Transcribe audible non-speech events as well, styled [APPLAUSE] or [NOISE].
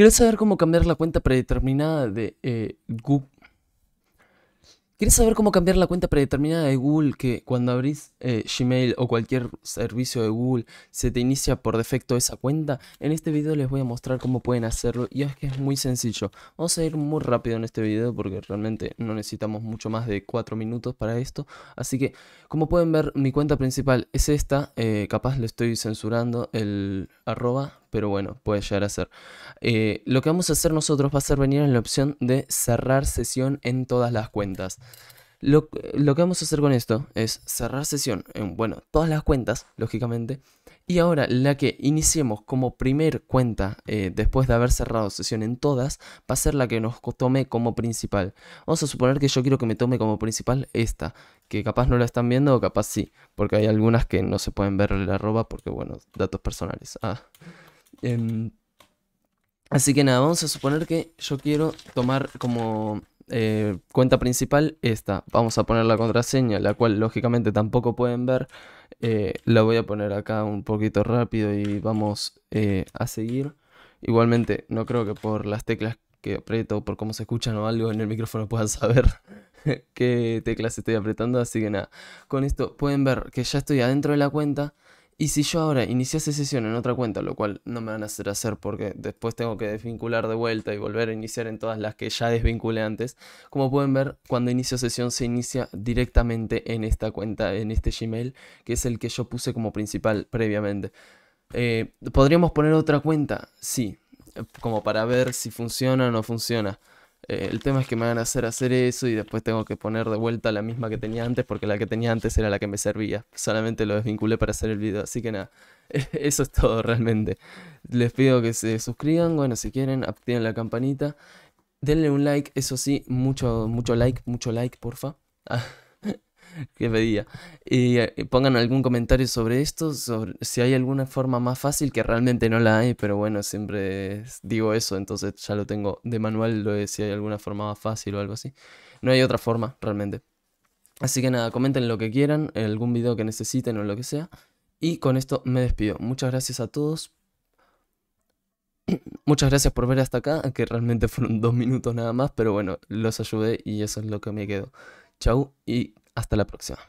¿Quieres saber cómo cambiar la cuenta predeterminada de eh, Google? ¿Quieres saber cómo cambiar la cuenta predeterminada de Google que cuando abrís eh, Gmail o cualquier servicio de Google se te inicia por defecto esa cuenta? En este video les voy a mostrar cómo pueden hacerlo y es que es muy sencillo. Vamos a ir muy rápido en este video porque realmente no necesitamos mucho más de 4 minutos para esto. Así que como pueden ver mi cuenta principal es esta, eh, capaz le estoy censurando el arroba pero bueno, puede llegar a ser. Eh, lo que vamos a hacer nosotros va a ser venir en la opción de cerrar sesión en todas las cuentas. Lo, que vamos a hacer con esto es cerrar sesión en, bueno, todas las cuentas, lógicamente. Y ahora la que iniciemos como primer cuenta eh, después de haber cerrado sesión en todas va a ser la que nos tome como principal. Vamos a suponer que yo quiero que me tome como principal esta, que capaz no la están viendo o capaz sí, porque hay algunas que no se pueden ver la arroba porque bueno, datos personales. Ah. Em, así que nada, vamos a suponer que yo quiero tomar como eh, cuenta principal esta. Vamos a poner la contraseña, la cual lógicamente tampoco pueden ver. Eh, la voy a poner acá un poquito rápido y vamos eh, a seguir. Igualmente, no creo que por las teclas que aprieto, por cómo se escuchan o algo en el micrófono puedan saber [LAUGHS] qué teclas estoy apretando. Así que nada, con esto pueden ver que ya estoy adentro de la cuenta. Y si yo ahora iniciase sesión en otra cuenta, lo cual no me van a hacer hacer porque después tengo que desvincular de vuelta y volver a iniciar en todas las que ya desvinculé antes, como pueden ver, cuando inicio sesión se inicia directamente en esta cuenta, en este Gmail, que es el que yo puse como principal previamente. Eh, ¿Podríamos poner otra cuenta? Sí, como para ver si funciona o no funciona. Eh, el tema es que me van a hacer hacer eso y después tengo que poner de vuelta la misma que tenía antes porque la que tenía antes era la que me servía. Solamente lo desvinculé para hacer el video. Así que nada, [LAUGHS] eso es todo realmente. Les pido que se suscriban, bueno, si quieren, activen la campanita. Denle un like, eso sí, mucho, mucho like, mucho like, porfa. [LAUGHS] [LAUGHS] que pedía. Eh, y pongan algún comentario sobre esto, sobre si hay alguna forma más fácil, que realmente no la hay, pero bueno, siempre digo eso, entonces ya lo tengo de manual, lo de si hay alguna forma más fácil o algo así. No hay otra forma, realmente. Así que nada, comenten lo que quieran, algún video que necesiten o lo que sea. Y con esto me despido. Muchas gracias a todos. [CLEARS THROAT] Muchas gracias por ver hasta acá, que realmente [LAUGHS] fueron dos minutos nada más, pero bueno, los ayudé y eso es lo que me quedo Chau y hasta la próxima.